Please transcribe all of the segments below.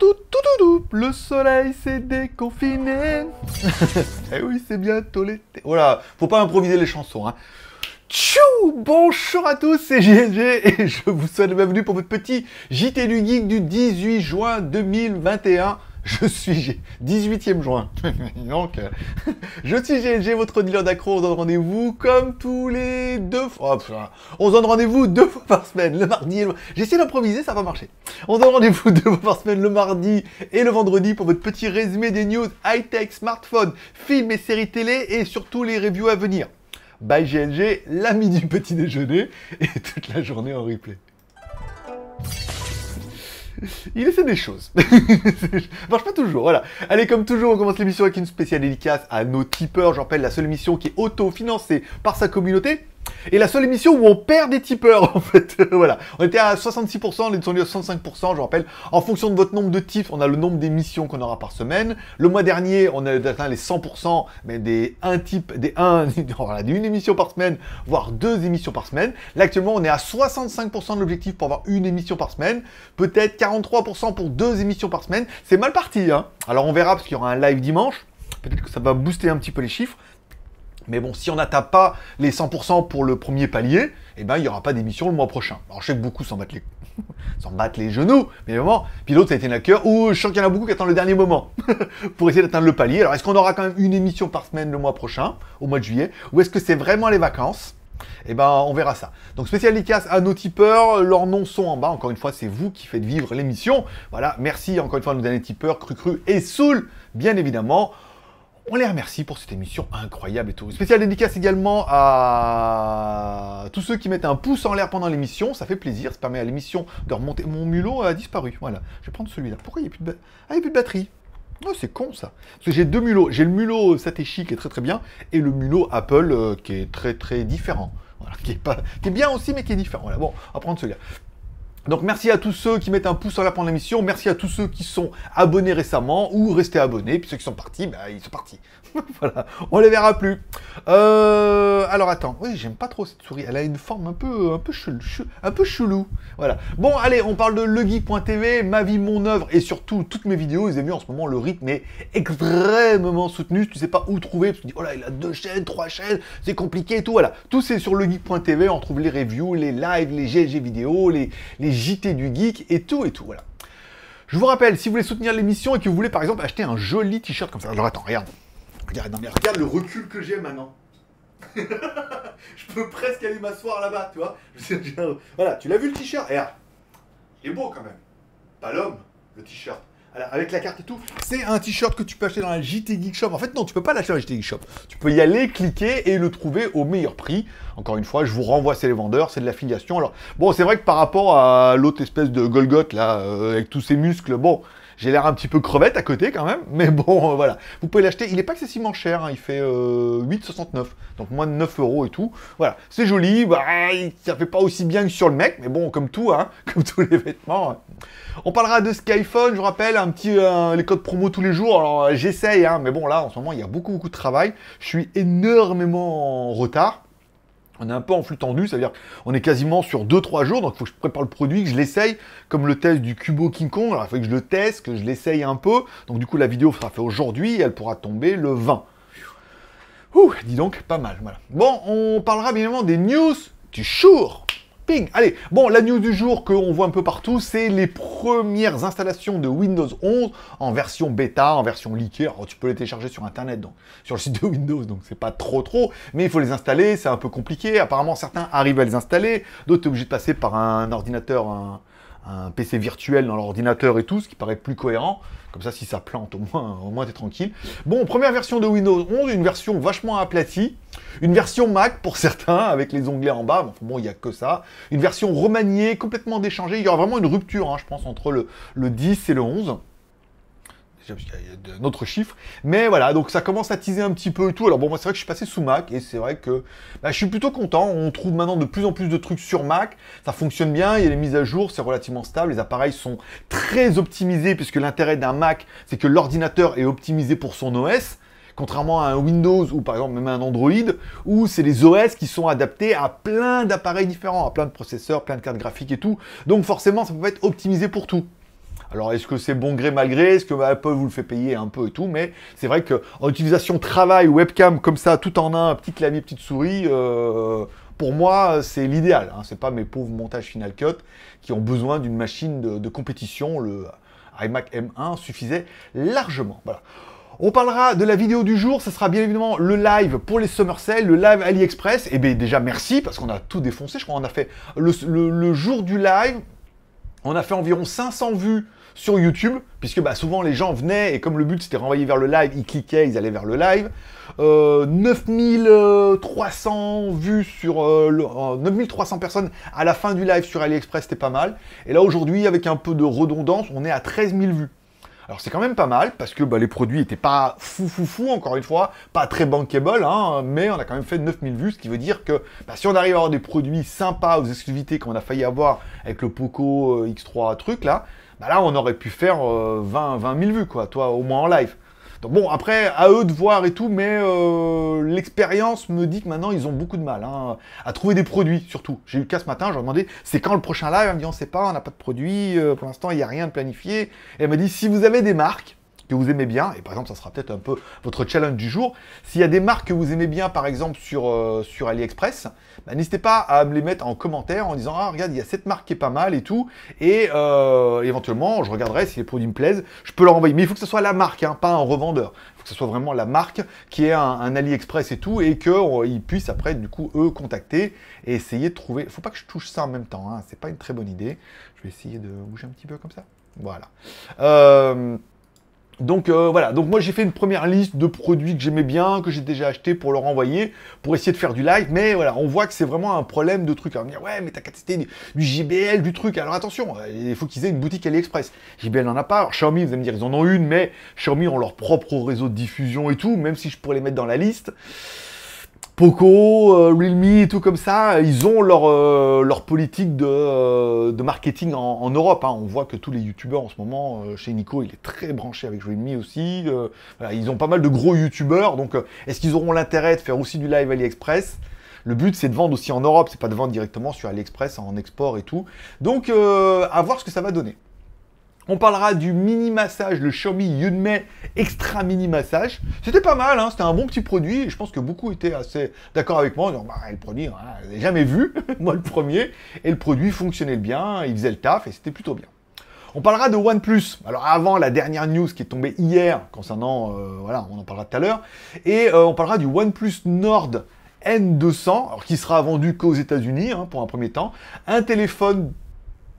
tout, tout, tout, le soleil s'est déconfiné. Et eh oui, c'est bientôt l'été. Voilà, oh faut pas improviser les chansons. Hein. Tchou Bonjour à tous, c'est GLG et je vous souhaite la bienvenue pour votre petit JT du Geek du 18 juin 2021. Je suis G... 18e juin. Donc, je suis GLG, votre dealer d'accro. On donne rendez-vous comme tous les deux fois. Oh, on se donne rendez-vous deux fois par semaine, le mardi et le J'ai essayé d'improviser, ça va pas marché. On se donne rendez-vous deux fois par semaine, le mardi et le vendredi, pour votre petit résumé des news high-tech, smartphone, films et séries télé et surtout les reviews à venir. Bye GLG, l'ami du petit déjeuner et toute la journée en replay. il essaie des choses. marche pas toujours, voilà. Allez, comme toujours, on commence l'émission avec une spéciale dédicace à nos tipeurs. j'en rappelle la seule émission qui est auto-financée par sa communauté et la seule émission où on perd des tipeurs, en fait. voilà. On était à 66%, on est descendu à 65%, je rappelle. En fonction de votre nombre de tips, on a le nombre d'émissions qu'on aura par semaine. Le mois dernier, on a atteint les 100%, mais des 1 type, des 1, voilà, une émission par semaine, voire deux émissions par semaine. Là, actuellement, on est à 65% de l'objectif pour avoir une émission par semaine. Peut-être 43% pour deux émissions par semaine. C'est mal parti, hein. Alors, on verra parce qu'il y aura un live dimanche. Peut-être que ça va booster un petit peu les chiffres. Mais bon, si on n'atteint pas les 100% pour le premier palier, eh ben, il n'y aura pas d'émission le mois prochain. Alors, je sais que beaucoup s'en battent les, les genoux, mais vraiment. puis l'autre, ça a été un cœur, ou je sens qu'il y en a beaucoup qui attendent le dernier moment pour essayer d'atteindre le palier. Alors, est-ce qu'on aura quand même une émission par semaine le mois prochain, au mois de juillet, ou est-ce que c'est vraiment les vacances eh ben, on verra ça. Donc, spécial à nos tipeurs. Leurs noms sont en bas. Encore une fois, c'est vous qui faites vivre l'émission. Voilà. Merci encore une fois à nos derniers tipeurs, Cru Cru et Soul, bien évidemment. On les remercie pour cette émission incroyable et tout. Spécial dédicace également à tous ceux qui mettent un pouce en l'air pendant l'émission. Ça fait plaisir. Ça permet à l'émission de remonter. Mon mulot a disparu. Voilà. Je vais prendre celui-là. Pourquoi il n'y a plus de, ah, a plus de batterie oh, c'est con ça. Parce que j'ai deux mulots. J'ai le mulot Satéchi qui est très très bien et le mulot Apple euh, qui est très très différent. qui, est pas, qui est bien aussi mais qui est différent. Voilà, bon, on va prendre celui-là. Donc merci à tous ceux qui mettent un pouce en l'air pendant l'émission, merci à tous ceux qui sont abonnés récemment ou restés abonnés, puis ceux qui sont partis, bah, ils sont partis. voilà, on les verra plus. Euh, alors attends, oui, j'aime pas trop cette souris. Elle a une forme un peu, un peu chelou, un peu chelou. Voilà. Bon, allez, on parle de legeek.tv, ma vie, mon œuvre et surtout toutes mes vidéos. Vous avez vu en ce moment, le rythme est extrêmement soutenu. Tu sais pas où trouver parce oh là, il a deux chaînes, trois chaînes, c'est compliqué et tout. Voilà, tout c'est sur legeek.tv. On trouve les reviews, les lives, les gg vidéos, les, les JT du geek et tout et tout. Voilà. Je vous rappelle, si vous voulez soutenir l'émission et que vous voulez par exemple acheter un joli t-shirt comme ça, alors attends, regarde. Regarde, le recul que j'ai maintenant. je peux presque aller m'asseoir là-bas, tu vois. voilà, tu l'as vu le t-shirt Et eh, il est beau quand même. Pas l'homme, le t-shirt. Avec la carte et tout, c'est un t-shirt que tu peux acheter dans la JT Geek Shop. En fait, non, tu peux pas l'acheter dans la JT Geek Shop. Tu peux y aller, cliquer et le trouver au meilleur prix. Encore une fois, je vous renvoie, c'est les vendeurs, c'est de l'affiliation. Alors, bon, c'est vrai que par rapport à l'autre espèce de Golgoth, là, euh, avec tous ses muscles, bon, j'ai l'air un petit peu crevette à côté quand même, mais bon, euh, voilà. Vous pouvez l'acheter, il n'est pas excessivement cher, hein. il fait 8,69, euh, donc moins de 9 euros et tout. Voilà, c'est joli, bah, ça fait pas aussi bien que sur le mec, mais bon, comme tout, hein. comme tous les vêtements. Hein. On parlera de Skyphone, je vous rappelle, un petit, euh, les codes promo tous les jours, alors j'essaye, mais bon, là, en ce moment, il y a beaucoup, beaucoup de travail. Je suis énormément en retard. On est un peu en flux tendu, cest à dire qu'on est quasiment sur 2-3 jours, donc il faut que je prépare le produit, que je l'essaye, comme le test du Cubo King Kong, alors il faut que je le teste, que je l'essaye un peu, donc du coup la vidéo sera faite aujourd'hui, elle pourra tomber le 20. Ouh, dis donc, pas mal, voilà. Bon, on parlera bien évidemment des news du jour Allez, bon, la news du jour qu'on voit un peu partout, c'est les premières installations de Windows 11 en version bêta, en version leakée. Alors, tu peux les télécharger sur Internet, donc sur le site de Windows, donc c'est pas trop trop, mais il faut les installer, c'est un peu compliqué. Apparemment, certains arrivent à les installer, d'autres, es obligé de passer par un ordinateur, un PC virtuel dans l'ordinateur et tout, ce qui paraît plus cohérent. Comme ça, si ça plante, au moins, au moins t'es tranquille. Bon, première version de Windows 11, une version vachement aplatie. Une version Mac pour certains, avec les onglets en bas. Bon, il n'y a que ça. Une version remaniée, complètement déchangée. Il y aura vraiment une rupture, hein, je pense, entre le, le 10 et le 11 il y a d'autres chiffre. Mais voilà, donc ça commence à teaser un petit peu et tout. Alors bon, moi c'est vrai que je suis passé sous Mac et c'est vrai que bah, je suis plutôt content. On trouve maintenant de plus en plus de trucs sur Mac. Ça fonctionne bien, il y a les mises à jour, c'est relativement stable. Les appareils sont très optimisés puisque l'intérêt d'un Mac, c'est que l'ordinateur est optimisé pour son OS. Contrairement à un Windows ou par exemple même un Android, où c'est les OS qui sont adaptés à plein d'appareils différents, à plein de processeurs, plein de cartes graphiques et tout. Donc forcément, ça peut être optimisé pour tout. Alors est-ce que c'est bon gré malgré Est-ce que Apple vous le fait payer un peu et tout Mais c'est vrai qu'en utilisation travail, webcam comme ça, tout en un, petit clavier, petite souris, euh, pour moi c'est l'idéal. Hein. Ce n'est pas mes pauvres montages Final Cut qui ont besoin d'une machine de, compétition. Le iMac M1 suffisait largement. On parlera de la vidéo du jour, ce sera bien évidemment le live pour les Summer le live AliExpress. Et eh bien déjà merci parce qu'on a tout défoncé, je crois qu'on a fait le, jour du live, on a fait environ 500 vues sur YouTube, puisque bah, souvent les gens venaient, et comme le but c'était renvoyer vers le live, ils cliquaient, ils allaient vers le live. Euh, 9300 vues sur... 9300 euh, euh, personnes à la fin du live sur AliExpress, c'était pas mal. Et là aujourd'hui, avec un peu de redondance, on est à 13 000 vues. Alors c'est quand même pas mal parce que bah, les produits n'étaient pas fou fou fou, encore une fois, pas très bankable, hein, mais on a quand même fait 9000 vues, ce qui veut dire que bah, si on arrive à avoir des produits sympas aux exclusivités qu'on a failli avoir avec le Poco euh, X3 truc là, bah là, on aurait pu faire 20, 20 000 vues, quoi, toi, au moins en live. Donc bon, après, à eux de voir et tout, mais euh, l'expérience me dit que maintenant, ils ont beaucoup de mal hein, à trouver des produits, surtout. J'ai eu le cas ce matin, j'ai demandé, c'est quand le prochain live Elle me dit, on sait pas, on n'a pas de produits euh, pour l'instant, il n'y a rien de planifié. Et elle m'a dit, si vous avez des marques, que vous aimez bien, et par exemple, ça sera peut-être un peu votre challenge du jour. S'il y a des marques que vous aimez bien, par exemple, sur, euh, sur AliExpress, bah, n'hésitez pas à me les mettre en commentaire en disant Ah, regarde, il y a cette marque qui est pas mal et tout. Et euh, éventuellement, je regarderai si les produits me plaisent, je peux leur envoyer. Mais il faut que ce soit la marque, hein, pas un revendeur. Il faut que ce soit vraiment la marque qui est un, AliExpress et tout, et qu'ils puissent après, du coup, eux, contacter et essayer de trouver. faut pas que je touche ça en même temps, hein. c'est pas une très bonne idée. Je vais essayer de bouger un petit peu comme ça. Voilà. Euh, donc euh, voilà, donc moi j'ai fait une première liste de produits que j'aimais bien, que j'ai déjà acheté pour leur envoyer, pour essayer de faire du live, mais voilà, on voit que c'est vraiment un problème de trucs. On va dire, ouais, mais t'as qu'à tester du, du, JBL, du truc. Alors attention, il faut qu'ils aient une boutique AliExpress. JBL n'en a pas, Alors, Xiaomi, vous allez me dire, ils en ont une, mais Xiaomi ont leur propre réseau de diffusion et tout, même si je pourrais les mettre dans la liste. Poco, euh, Realme et tout comme ça, ils ont leur, euh, leur politique de, euh, de marketing en, Europe. Hein. On voit que tous les youtubeurs en ce moment, chez Nico, il est très branché avec Realme aussi. ils ont pas mal de gros youtubeurs, donc est-ce qu'ils auront l'intérêt de faire aussi du live AliExpress le but, c'est de vendre aussi en Europe, c'est pas de vendre directement sur AliExpress en export et tout. Donc, à voir ce que ça va donner. On parlera du mini massage, le Xiaomi Yunmei Extra Mini Massage. C'était pas mal, hein, c'était un bon petit produit. je pense que beaucoup étaient assez d'accord avec moi bah, le produit, hein, je l'ai jamais vu, moi le premier. Et le produit fonctionnait bien, il faisait le taf et c'était plutôt bien. On parlera de OnePlus. Alors avant la dernière news qui est tombée hier concernant, euh, voilà, on en parlera tout à l'heure. Et euh, on parlera du OnePlus Nord N200, qui sera vendu qu'aux États-Unis hein, pour un premier temps. Un téléphone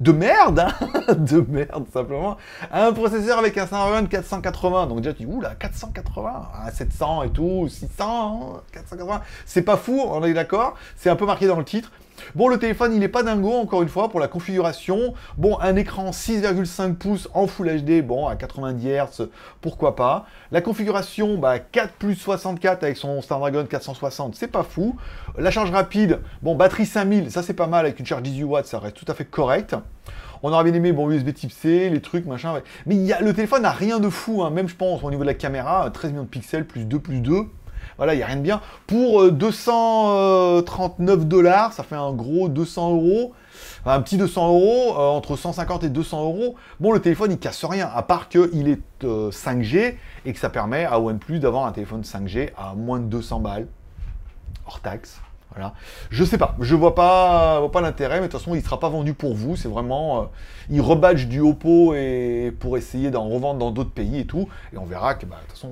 de merde, hein de merde simplement, un processeur avec un 101, 480. Donc déjà tu dis, oula, 480, 700 ah, et tout, 600, 480, hein, c'est pas fou, on est d'accord, c'est un peu marqué dans le titre. Bon, le téléphone, il n'est pas dingo, encore une fois, pour la configuration. Bon, un écran 6,5 pouces en Full HD, bon, à 90 Hz, pourquoi pas. La configuration, bah, 4 plus 64 avec son Snapdragon 460, c'est pas fou. La charge rapide, bon, batterie 5000, ça c'est pas mal, avec une charge 18 watts, ça reste tout à fait correct. On aurait bien aimé, bon, USB type C, les trucs, machin. Mais y a, le téléphone n'a rien de fou, hein, même je pense, au niveau de la caméra, 13 millions de pixels, plus 2, plus 2. Voilà, il n'y a rien de bien. Pour 239 euh, dollars, ça fait un gros 200 euros. un petit 200 euros, euh, entre 150 et 200 euros. Bon, le téléphone, il casse rien, à part qu'il est 5G euh, et que ça permet à OnePlus d'avoir un téléphone 5G à moins de 200 balles, hors taxe. Voilà. Je sais pas, je vois pas, vois pas l'intérêt, mais de toute façon, il sera pas vendu pour vous. C'est vraiment, il rebadge du Oppo et pour essayer d'en revendre dans d'autres pays et tout. Et on verra que, bah, de toute façon,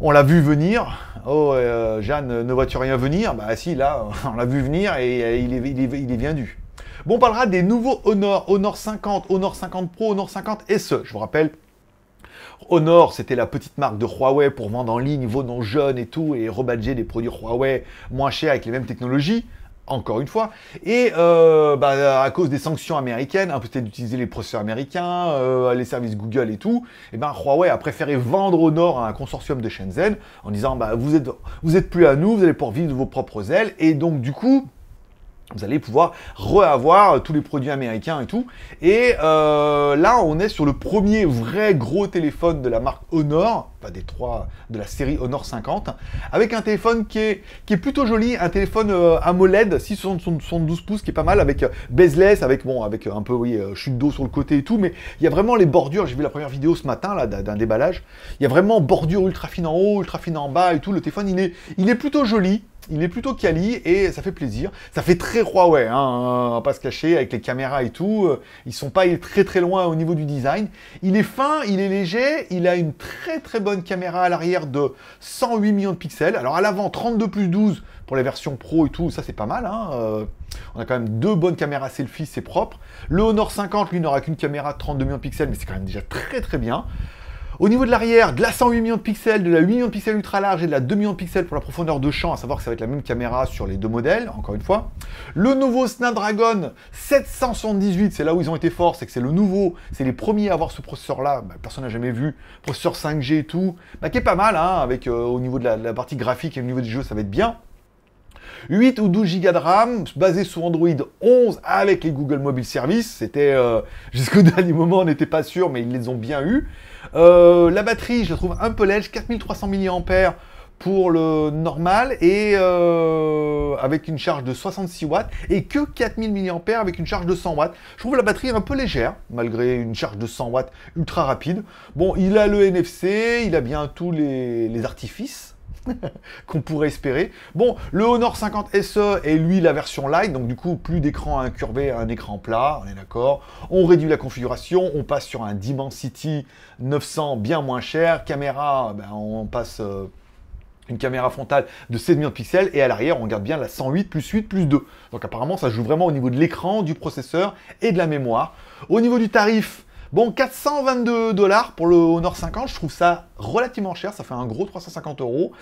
on l'a vu venir. Oh, euh, Jeanne, ne vois-tu rien venir Bah si, là, on l'a vu venir et euh, il, est, il, il est bien dû. Bon, on parlera des nouveaux Honor, Honor 50, Honor 50 Pro, Honor 50 SE. Je vous rappelle, Honor, c'était la petite marque de Huawei pour vendre en ligne vos noms jeunes et tout, et rebadger des produits Huawei moins chers avec les mêmes technologies encore une fois. Et euh, bah, à cause des sanctions américaines, hein, peut d'utiliser les processeurs américains, euh, les services Google et tout, et eh ben Huawei a préféré vendre au Nord à un consortium de Shenzhen en disant bah, vous êtes vous êtes plus à nous, vous allez pouvoir vivre de vos propres ailes. Et donc du coup, vous allez pouvoir revoir euh, tous les produits américains et tout. Et euh, là, on est sur le premier vrai gros téléphone de la marque Honor, pas des trois, de la série Honor 50, avec un téléphone qui est, plutôt joli, un téléphone euh, AMOLED 672 pouces qui est pas mal, avec bezeless, avec bon, avec un peu oui, chute d'eau sur le côté et tout, mais il y a vraiment les bordures. J'ai vu la première vidéo ce matin là d'un déballage. Il y a vraiment bordure ultra fine en haut, ultra fine en bas et tout. Le téléphone, il est plutôt joli il est plutôt quali et ça fait plaisir. Ça fait très Huawei, hein, on va pas se cacher, avec les caméras et tout. Euh, ils sont pas très très loin au niveau du design. Il est fin, il est léger, il a une très très bonne caméra à l'arrière de 108 millions de pixels. Alors à l'avant, 32 plus 12 pour les versions pro et tout, ça c'est pas mal. Hein. Euh, on a quand même deux bonnes caméras selfie, c'est propre. Le Honor 50, lui, n'aura qu'une caméra de 32 millions de pixels, mais c'est quand même déjà très très bien. Au niveau de l'arrière, de la 108 millions de pixels, de la 8 millions de pixels ultra large et de la 2 millions de pixels pour la profondeur de champ, à savoir que ça va être la même caméra sur les deux modèles, encore une fois. Le nouveau Snapdragon 778, c'est là où ils ont été forts, c'est que c'est le nouveau, c'est les premiers à avoir ce processeur-là, bah, personne n'a jamais vu, processeur 5G et tout, bah, qui est pas mal, hein, avec euh, au niveau de la, partie graphique et au niveau du jeu, ça va être bien. 8 ou 12 Go de RAM, basé sur Android 11 avec les Google Mobile Services. C'était euh, jusqu'au dernier moment, on n'était pas sûr, mais ils les ont bien eus. Euh, la batterie, je la trouve un peu lèche, 4300 mAh pour le normal et euh, avec une charge de 66 watts et que 4000 mAh avec une charge de 100 watts. Je trouve la batterie un peu légère malgré une charge de 100 watts ultra rapide. Bon, il a le NFC, il a bien tous les, les artifices qu'on pourrait espérer. Bon, le Honor 50 SE est lui la version light, donc du coup plus d'écran incurvé, un écran plat, on est d'accord. On réduit la configuration, on passe sur un Dimensity 900 bien moins cher, caméra, ben, on passe euh, une caméra frontale de 7 millions de pixels et à l'arrière on garde bien la 108 plus 8 plus 2. Donc apparemment ça joue vraiment au niveau de l'écran, du processeur et de la mémoire. Au niveau du tarif, Bon, 422 dollars pour le Honor 50, je trouve ça relativement cher, ça fait un gros 350 euros.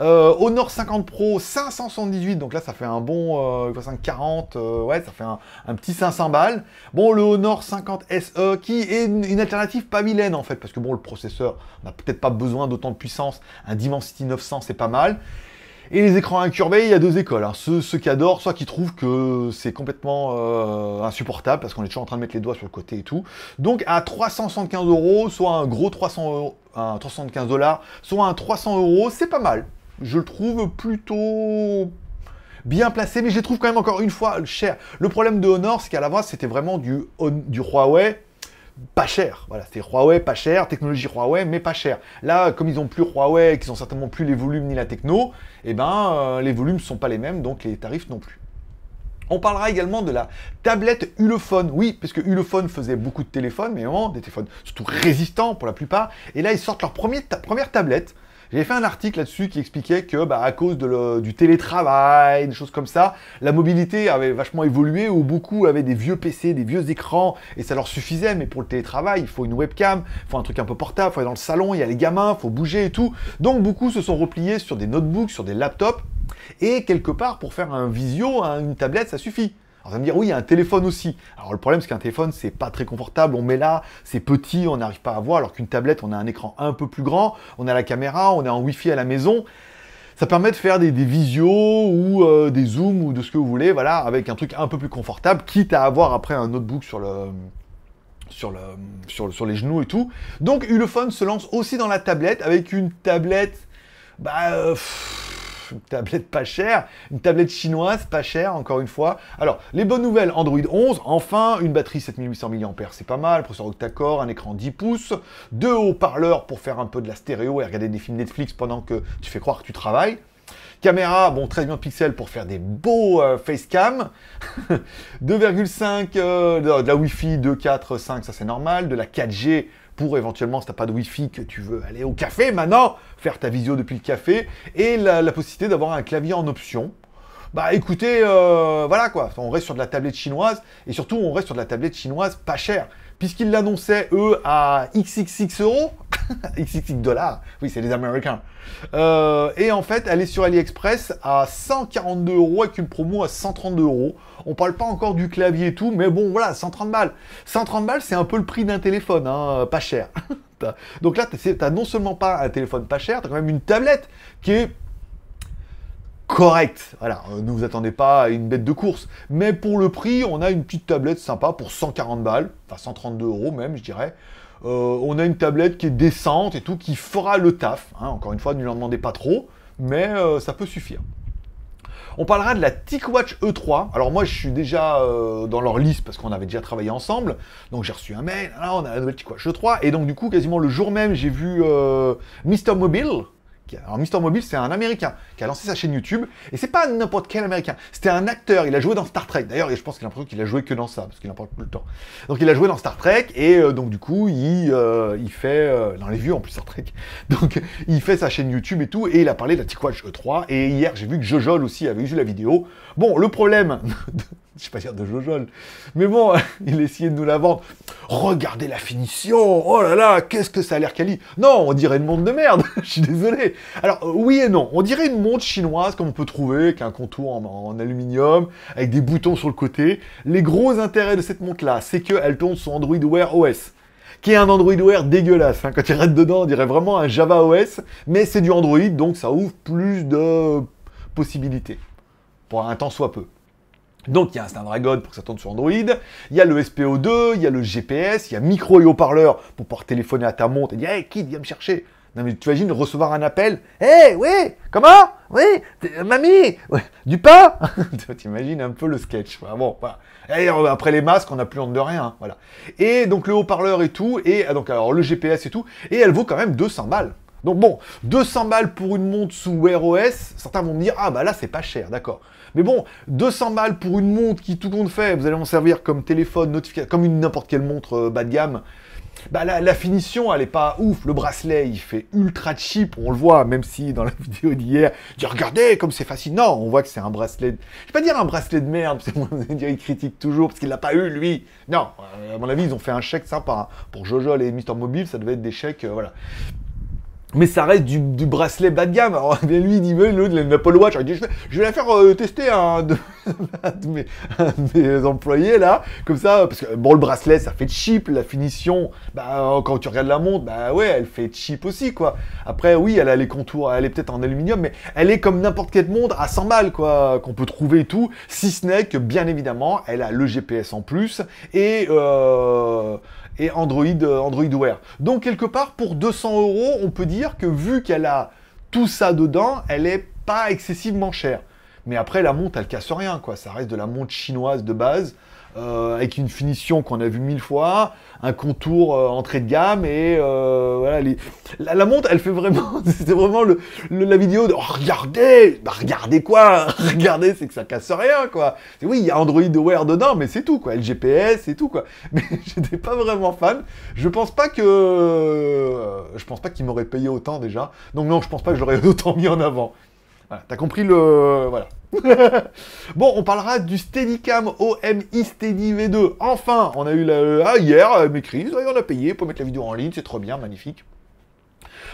Euh, Honor 50 Pro 578, donc là ça fait un bon 540, euh, euh, ouais, ça fait un, petit 500 balles. Bon, le Honor 50 SE qui est une, alternative pas vilaine en fait, parce que bon, le processeur, n'a peut-être pas besoin d'autant de puissance, un Dimensity 900 c'est pas mal. Et les écrans incurvés, il y a deux écoles. Hein. Ceux, qui adorent, soit qui trouvent que c'est complètement euh, insupportable parce qu'on est toujours en train de mettre les doigts sur le côté et tout. Donc à 375 euros, soit un gros 300 euros, un 375 dollars, soit un 300 euros, c'est pas mal. Je le trouve plutôt bien placé, mais je les trouve quand même encore une fois cher. Le problème de Honor, c'est qu'à la voix c'était vraiment du, du Huawei pas cher. Voilà, c'est Huawei pas cher, technologie Huawei mais pas cher. Là, comme ils n'ont plus Huawei, qu'ils n'ont certainement plus les volumes ni la techno, et eh ben, euh, les volumes ne sont pas les mêmes, donc les tarifs non plus. On parlera également de la tablette Ulefone. Oui, parce que Ulefone faisait beaucoup de téléphones, mais vraiment des téléphones surtout résistants pour la plupart. Et là, ils sortent leur première tablette. J'ai fait un article là-dessus qui expliquait que bah, à cause du télétravail, des choses comme ça, la mobilité avait vachement évolué où beaucoup avaient des vieux PC, des vieux écrans et ça leur suffisait. Mais pour le télétravail, il faut une webcam, il faut un truc un peu portable, il faut aller dans le salon, il y a les gamins, il faut bouger et tout. Donc beaucoup se sont repliés sur des notebooks, sur des laptops et quelque part pour faire un visio, hein, une tablette, ça suffit. Alors, vous allez me dire, oui, il y a un téléphone aussi. Alors, le problème, c'est qu'un téléphone, c'est pas très confortable. On met là, c'est petit, on n'arrive pas à voir. Alors qu'une tablette, on a un écran un peu plus grand, on a la caméra, on est en Wi-Fi à la maison. Ça permet de faire des, visios ou euh, des zooms ou de ce que vous voulez, voilà, avec un truc un peu plus confortable, quitte à avoir après un notebook sur le, sur, le, sur, les genoux et tout. Donc, Ulefone se lance aussi dans la tablette avec une tablette, bah. Euh, une tablette pas chère, une tablette chinoise pas chère, encore une fois. Alors, les bonnes nouvelles, Android 11, enfin, une batterie 7800 mAh, c'est pas mal, processeur octa-core, un écran 10 pouces, deux haut-parleurs pour faire un peu de la stéréo et regarder des films Netflix pendant que tu fais croire que tu travailles. Caméra, bon, 13 millions de pixels pour faire des beaux euh, face-cam, 2,5, euh, de, la Wi-Fi 2, 5, ça c'est normal. De la 4G, pour éventuellement, si t'as pas de wifi, que tu veux aller au café maintenant, faire ta visio depuis le café, et la, possibilité d'avoir un clavier en option. Bah écoutez, euh, voilà quoi, on reste sur de la tablette chinoise, et surtout on reste sur de la tablette chinoise pas chère puisqu'ils l'annonçaient, eux, à XXX euros, XXX dollars, oui, c'est les Américains. Euh, et en fait, elle est sur AliExpress à 142 euros avec une promo à 132 euros. On parle pas encore du clavier et tout, mais bon, voilà, 130 balles. 130 balles, c'est un peu le prix d'un téléphone, hein, pas cher. Donc là, t'as non seulement pas un téléphone pas cher, t'as quand même une tablette qui est correct. Voilà, euh, ne vous attendez pas à une bête de course. Mais pour le prix, on a une petite tablette sympa pour 140 balles, enfin 132 euros même, je dirais. Euh, on a une tablette qui est décente et tout, qui fera le taf. Hein. encore une fois, ne lui en demandez pas trop, mais euh, ça peut suffire. On parlera de la TicWatch E3. Alors moi, je suis déjà dans leur liste parce qu'on avait déjà travaillé ensemble. Donc j'ai reçu un mail, ah, on a la nouvelle TicWatch E3. Et donc du coup, quasiment le jour même, j'ai vu Mister Mobile, alors Mister Mobile, c'est un Américain qui a lancé sa chaîne YouTube, et c'est pas n'importe quel Américain, c'était un acteur, il a joué dans Star Trek, d'ailleurs, et je pense qu'il a l'impression qu'il a joué que dans ça, parce qu'il en parle tout le temps. Donc il a joué dans Star Trek, et euh, donc du coup, il, euh, il fait, euh, dans les vieux en plus Star Trek, donc il fait sa chaîne YouTube et tout, et il a parlé de la TicWatch E3, et hier, j'ai vu que Jojol aussi avait vu la vidéo. Bon, le problème... je sais pas dire de jojol, mais bon, il essayait de nous la vendre. Regardez la finition, oh là là, qu'est-ce que ça a l'air quali. Non, on dirait une montre de merde, je suis désolé. Alors, oui et non, on dirait une montre chinoise comme on peut trouver, avec un contour en, aluminium, avec des boutons sur le côté. Les gros intérêts de cette montre-là, c'est qu'elle tourne sur Android Wear OS qui est un Android Wear dégueulasse. Hein. Quand il reste dedans, on dirait vraiment un Java OS, mais c'est du Android, donc ça ouvre plus de possibilités, pour un temps soit peu. Donc il y a un Dragon pour que ça tourne sur Android, il y a le SPO2, il y a le GPS, il y a micro et haut-parleur pour pouvoir téléphoner à ta montre et dire Hey kid, viens me chercher Non mais tu imagines recevoir un appel Hey, oui Comment Oui euh, Mamie Du pain T'imagines un peu le sketch. bon, euh, après les masques, on n'a plus honte de rien. Hein, voilà. Et donc le haut-parleur et tout, et euh, donc alors le GPS et tout, et elle vaut quand même 200 balles. Donc bon, 200 balles pour une montre sous Wear OS, certains vont me dire, ah bah là c'est pas cher, d'accord. Mais bon, 200 balles pour une montre qui tout compte fait, vous allez en servir comme téléphone, notification, comme une n'importe quelle montre euh, bas de gamme. Bah la, la, finition, elle est pas ouf. Le bracelet, il fait ultra cheap, on le voit, même si dans la vidéo d'hier, dis regardez comme c'est facile. Non, on voit que c'est un bracelet. Je vais pas dire un bracelet de merde, parce que il critique toujours parce qu'il l'a pas eu lui. Non, euh, à mon avis, ils ont fait un chèque sympa hein. pour Jojo et Mister Mobile, ça devait être des chèques, euh, voilà. Mais ça reste du, bracelet bas de gamme. Alors, lui, il dit, l'autre, l'Apple Watch. Il dit, je vais, la faire euh, tester un de, mes, employés, là. Comme ça, parce que, bon, le bracelet, ça fait cheap. La finition, bah, euh, quand tu regardes la montre, bah ouais, elle fait cheap aussi, quoi. Après, oui, elle a les contours, elle est peut-être en aluminium, mais elle est comme n'importe quelle montre à 100 balles, quoi, qu'on peut trouver et tout. Si ce n'est que, bien évidemment, elle a le GPS en plus et, euh, et Android, euh, Android Wear. Donc quelque part, pour 200 euros, on peut dire que vu qu'elle a tout ça dedans, elle est pas excessivement chère. Mais après, la montre, elle casse rien, quoi. Ça reste de la montre chinoise de base. Euh, avec une finition qu'on a vu mille fois, un contour euh, entrée de gamme et euh, voilà. La, montre, elle fait vraiment, c'était vraiment la vidéo de oh, regardez, bah, regardez quoi, regardez, c'est que ça casse rien quoi. oui, il y a Android Wear dedans, mais c'est tout quoi, le GPS, c'est tout quoi. Mais j'étais pas vraiment fan. Je pense pas que, je pense pas qu'il m'aurait payé autant déjà. Donc non, je pense pas que j'aurais autant mis en avant. Voilà, t'as compris le, voilà. bon, on parlera du Steadicam OMI Steady V2. Enfin, on a eu la, euh, ah, hier, euh, crises, on a payé pour mettre la vidéo en ligne, c'est trop bien, magnifique.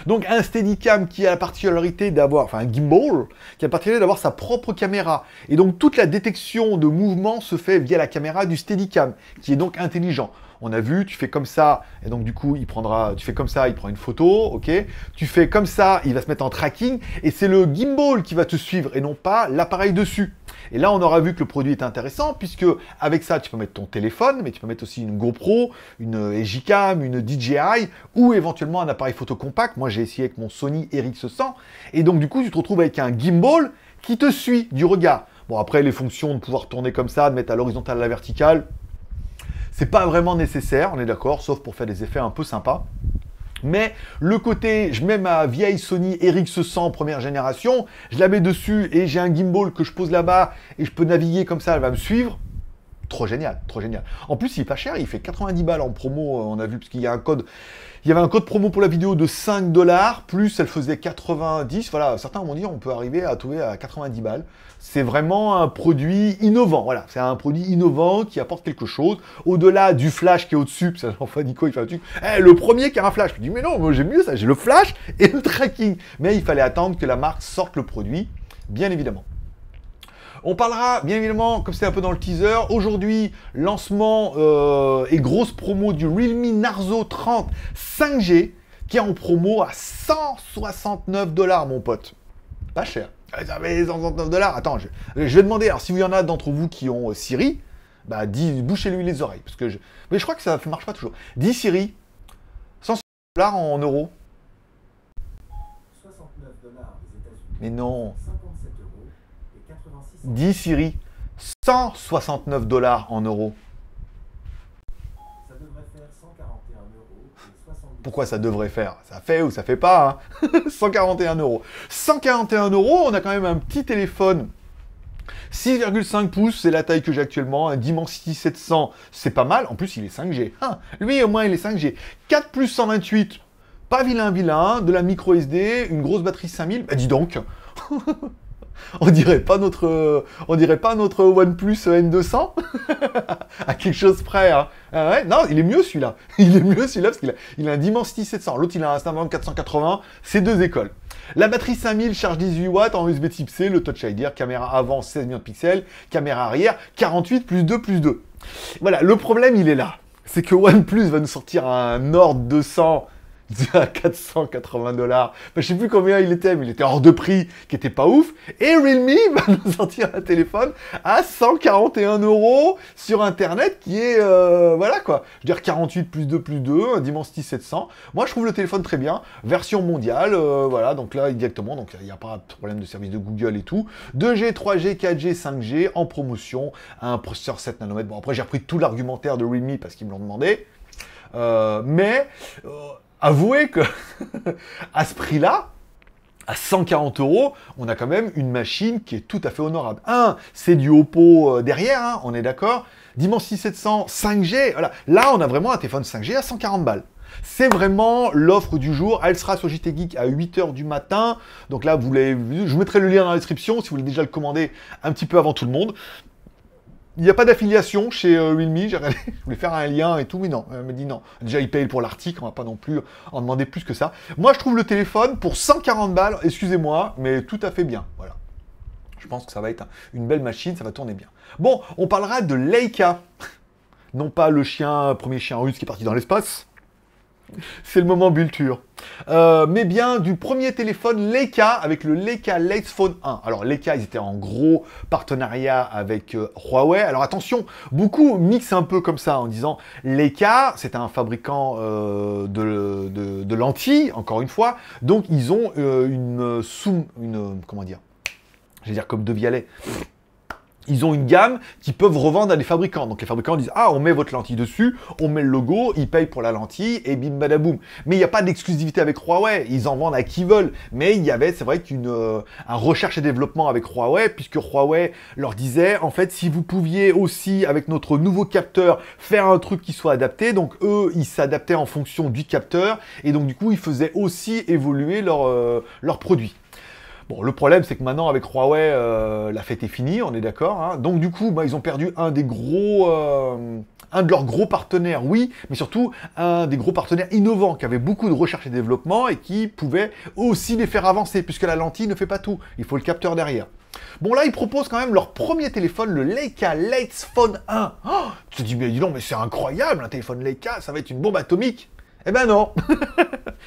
Donc un Steadicam qui a la particularité d'avoir, enfin un gimbal, qui a la particularité d'avoir sa propre caméra. Et donc toute la détection de mouvement se fait via la caméra du Steadicam, qui est donc intelligent on a vu, tu fais comme ça, et donc du coup, il prendra, tu fais comme ça, il prend une photo, ok Tu fais comme ça, il va se mettre en tracking, et c'est le gimbal qui va te suivre et non pas l'appareil dessus. Et là, on aura vu que le produit est intéressant, puisque avec ça, tu peux mettre ton téléphone, mais tu peux mettre aussi une GoPro, une euh, EJCAM, une DJI, ou éventuellement un appareil photo compact. Moi, j'ai essayé avec mon Sony RX100, et donc du coup, tu te retrouves avec un gimbal qui te suit du regard. Bon, après, les fonctions de pouvoir tourner comme ça, de mettre à l'horizontale, à la verticale, c'est pas vraiment nécessaire, on est d'accord, sauf pour faire des effets un peu sympas. Mais le côté, je mets ma vieille Sony RX100 première génération, je la mets dessus et j'ai un gimbal que je pose là-bas et je peux naviguer comme ça, elle va me suivre. Trop génial, trop génial. En plus, il est pas cher, il fait 90 balles en promo, euh, on a vu, parce qu'il y a un code. Il y avait un code promo pour la vidéo de 5 dollars, plus elle faisait 90. Voilà, certains vont dire on peut arriver à trouver à 90 balles. C'est vraiment un produit innovant. Voilà, c'est un produit innovant qui apporte quelque chose. Au-delà du flash qui est au-dessus, ça Nico il fait un truc. Eh, le premier qui a un flash. Je lui dis mais non, moi j'ai mieux ça, j'ai le flash et le tracking. Mais il fallait attendre que la marque sorte le produit, bien évidemment. On parlera bien évidemment, comme c'est un peu dans le teaser, aujourd'hui, lancement euh, et grosse promo du Realme Narzo 30 5G qui est en promo à 169 dollars, mon pote. Pas cher. Avez ah, 169 dollars. Attends, je, vais demander. Alors, si vous y en a d'entre vous qui ont euh, Siri, bah, bouchez-lui les oreilles. Parce que je, mais je crois que ça ne marche pas toujours. Dis Siri, 169 dollars en euros. 69 dollars États-Unis. Mais non. 10 Siri, 169 dollars en euros. Pourquoi ça devrait faire Ça fait ou ça fait pas 141 hein? euros. 141 euros, on a quand même un petit téléphone 6,5 pouces, c'est la taille que j'ai actuellement. Un Dimensity 700, c'est pas mal. En plus, il est 5G. Hein? lui, au moins, il est 5G. 4 plus 128, pas vilain, vilain. De la micro SD, une grosse batterie 5000. Bah, dis donc on dirait pas notre, euh, on dirait pas notre OnePlus N200 à quelque chose près. Hein. Ah non, il est mieux celui-là. Il est mieux celui-là parce qu'il a, il a un Dimensity 700. L'autre, il a un Snapdragon 480. C'est deux écoles. La batterie 5000 charge 18 watts en USB type C, le Touch ID, caméra avant 16 millions de pixels, caméra arrière 48 plus 2 plus 2. Voilà, le problème, il est là. C'est que OnePlus va nous sortir un Nord 200 480 dollars. Je je sais plus combien il était, mais il était hors de prix, qui était pas ouf. Et Realme va nous sortir un téléphone à 141 euros sur Internet, qui est, euh, voilà quoi. Je veux dire 48 plus 2 plus 2, un Dimensity 700. Moi, je trouve le téléphone très bien, version mondiale, euh, voilà. Donc là, directement, donc il n'y a pas de problème de service de Google et tout. 2G, 3G, 4G, 5G en promotion, un processeur 7 nanomètres. Bon, après, j'ai repris tout l'argumentaire de Realme parce qu'ils me l'ont demandé. Euh, mais avouez que à ce prix-là, à 140 euros, on a quand même une machine qui est tout à fait honorable. Un, C'est du Oppo euh, derrière, hein, on est d'accord. Dimensity 700 5G, voilà. Là, on a vraiment un téléphone 5G à 140 balles. C'est vraiment l'offre du jour. Elle sera sur JT Geek à 8h du matin. Donc là, vous Je vous mettrai le lien dans la description si vous voulez déjà le commander un petit peu avant tout le monde. Il n'y a pas d'affiliation chez euh, j'ai je voulais faire un lien et tout, mais non, elle me dit non. Déjà, ils payent pour l'article, on va pas non plus en demander plus que ça. Moi, je trouve le téléphone pour 140 balles, excusez-moi, mais tout à fait bien, voilà. Je pense que ça va être une belle machine, ça va tourner bien. Bon, on parlera de Leica, non pas le chien, premier chien russe qui est parti dans l'espace, C'est le moment Bulture. Euh, mais bien du premier téléphone Leica avec le Leica Lightphone 1. Alors Leica, ils étaient en gros partenariat avec euh, Huawei. Alors attention, beaucoup mixent un peu comme ça en disant Leica, c'est un fabricant euh, de, lentilles, encore une fois. Donc ils ont une, soum, une comment dire, je vais dire comme De Vialet ils ont une gamme qu'ils peuvent revendre à des fabricants. Donc les fabricants disent Ah, on met votre lentille dessus, on met le logo, ils payent pour la lentille et bim badaboum. Mais il n'y a pas d'exclusivité avec Huawei, ils en vendent à qui veulent. Mais il y avait, c'est vrai, qu'une euh, un recherche et développement avec Huawei, puisque Huawei leur disait En fait, si vous pouviez aussi, avec notre nouveau capteur, faire un truc qui soit adapté, donc eux, ils s'adaptaient en fonction du capteur et donc du coup, ils faisaient aussi évoluer leur, euh, leurs produits. Bon, le problème, c'est que maintenant, avec Huawei, euh, la fête est finie, on est d'accord. Hein. Donc, du coup, bah, ils ont perdu un des gros... Euh, un de leurs gros partenaires, oui, mais surtout un des gros partenaires innovants qui avait beaucoup de recherche et développement et qui pouvait aussi les faire avancer, puisque la lentille ne fait pas tout. Il faut le capteur derrière. Bon, là, ils proposent quand même leur premier téléphone, le Leica Phone 1. tu te dis, mais dis donc, mais c'est incroyable, un téléphone Leica, ça va être une bombe atomique. Eh ben non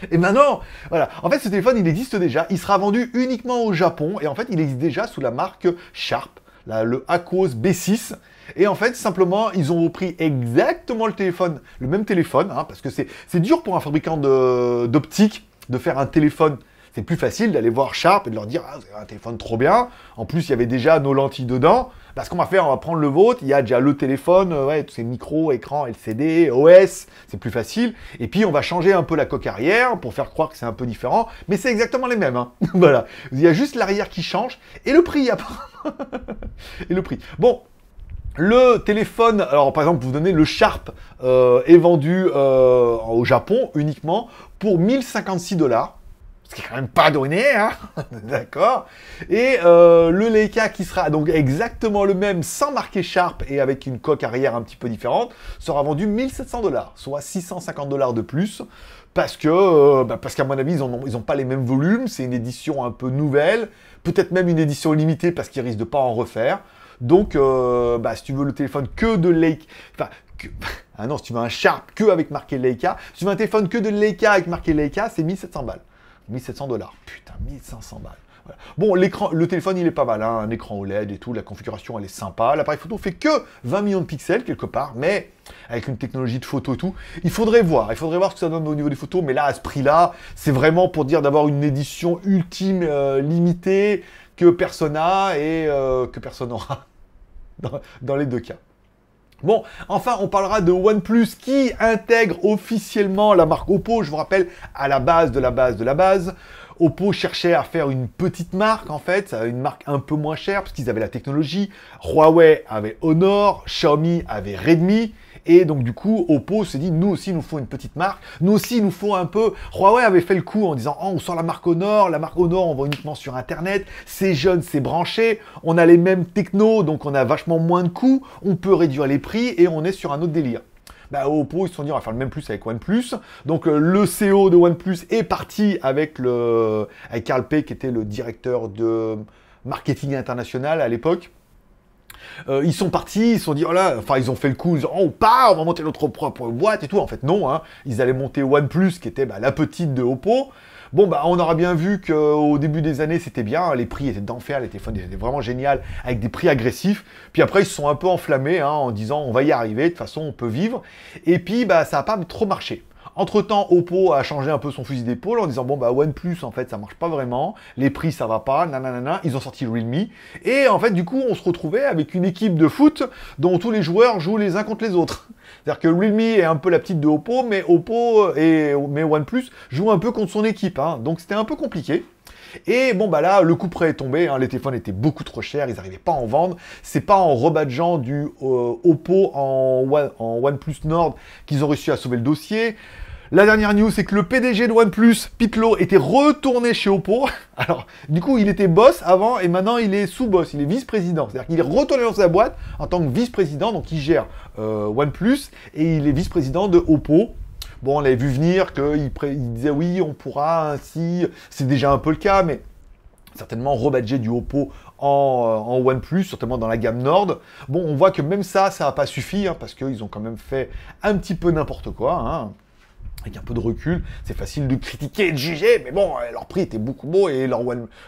Et eh ben non Voilà. En fait, ce téléphone, il existe déjà. Il sera vendu uniquement au Japon. Et en fait, il existe déjà sous la marque Sharp, le AQUOS B6. Et en fait, simplement, ils ont repris exactement le téléphone, le même téléphone, hein, parce que c'est dur pour un fabricant d'optique de, faire un téléphone c'est plus facile d'aller voir Sharp et de leur dire ah, un téléphone trop bien. En plus, il y avait déjà nos lentilles dedans. Parce qu'on va faire, on va prendre le vôtre, il y a déjà le téléphone, euh, ouais, tous ces micros, écrans, LCD, OS, c'est plus facile. Et puis on va changer un peu la coque arrière pour faire croire que c'est un peu différent, mais c'est exactement les mêmes. Hein. voilà, il y a juste l'arrière qui change et le prix apparemment. et le prix. Bon, le téléphone, alors par exemple, vous donnez le Sharp, euh, est vendu euh, au Japon uniquement pour 1056 dollars ce qui est quand même pas donné, hein d'accord Et euh, le Leica qui sera donc exactement le même sans marquer Sharp et avec une coque arrière un petit peu différente, sera vendu 1700 dollars, soit 650 dollars de plus, parce que, euh, bah, parce qu'à mon avis, ils n'ont ils ont pas les mêmes volumes, c'est une édition un peu nouvelle, peut-être même une édition limitée parce qu'ils risquent de pas en refaire. Donc, euh, bah, si tu veux le téléphone que de Leica, enfin, que... ah non, si tu veux un Sharp que avec marqué Leica, si tu veux un téléphone que de Leica avec marqué Leica, c'est 1700 balles. 1700 dollars. Putain, 1500 balles. Bon, l'écran, le téléphone, il est pas mal, hein, un écran OLED et tout, la configuration, elle est sympa. L'appareil photo fait que 20 millions de pixels quelque part, mais avec une technologie de photo et tout, il faudrait voir, il faudrait voir ce que ça donne au niveau des photos, mais là, à ce prix-là, c'est vraiment pour dire d'avoir une édition ultime euh, limitée que personne n'a et euh, que personne n'aura dans les deux cas. Bon, enfin, on parlera de OnePlus qui intègre officiellement la marque Oppo. Je vous rappelle, à la base de la base de la base, Oppo cherchait à faire une petite marque en fait, une marque un peu moins chère parce qu'ils avaient la technologie. Huawei avait Honor, Xiaomi avait Redmi. Et donc, du coup, Oppo s'est dit, nous aussi, nous faut une petite marque. Nous aussi, il nous faut un peu... Huawei avait fait le coup en disant, oh, on sort la marque Honor, la marque Honor, on va uniquement sur Internet, c'est jeune, c'est branché, on a les mêmes technos, donc on a vachement moins de coûts, on peut réduire les prix et on est sur un autre délire. Bah, Oppo, ils se sont dit, on va faire le même plus avec OnePlus. Donc, euh, le CEO de OnePlus est parti avec, le, avec Carl P qui était le directeur de marketing international à l'époque. Euh, ils sont partis, ils sont dit, oh là, enfin ils ont fait le coup, ils ont, oh, on on va monter notre propre boîte et tout. En fait, non, hein. ils allaient monter OnePlus, qui était bah, la petite de Oppo. Bon, bah, on aura bien vu qu'au début des années, c'était bien, les prix étaient d'enfer, les téléphones étaient vraiment géniaux avec des prix agressifs. Puis après, ils se sont un peu enflammés hein, en disant, on va y arriver, de toute façon, on peut vivre. Et puis, bah, ça n'a pas trop marché. Entre-temps, Oppo a changé un peu son fusil d'épaule en disant bon bah OnePlus en fait ça marche pas vraiment, les prix ça va pas, nanana, ils ont sorti le Realme. Et en fait du coup on se retrouvait avec une équipe de foot dont tous les joueurs jouent les uns contre les autres. C'est-à-dire que Realme est un peu la petite de Oppo, mais Oppo et mais OnePlus jouent un peu contre son équipe. Hein. Donc c'était un peu compliqué. Et bon bah là, le coup prêt est tombé, hein. les téléphones étaient beaucoup trop chers, ils n'arrivaient pas à en vendre. C'est pas en rebadgeant du euh, Oppo en, One, en OnePlus Nord qu'ils ont réussi à sauver le dossier. La dernière news, c'est que le PDG de OnePlus, Pitlo, était retourné chez Oppo. Alors, du coup, il était boss avant et maintenant il est sous-boss, il est vice-président. C'est-à-dire qu'il est retourné dans sa boîte en tant que vice-président, donc il gère euh, OnePlus et il est vice-président de Oppo. Bon, on l'avait vu venir qu'il disait oui, on pourra ainsi. C'est déjà un peu le cas, mais certainement rebadger du Oppo en, euh, OnePlus, certainement dans la gamme Nord. Bon, on voit que même ça, ça n'a pas suffi, hein, parce qu'ils ont quand même fait un petit peu n'importe quoi. Hein un peu de recul, c'est facile de critiquer et de juger, mais bon, euh, leur prix était beaucoup beau et leur,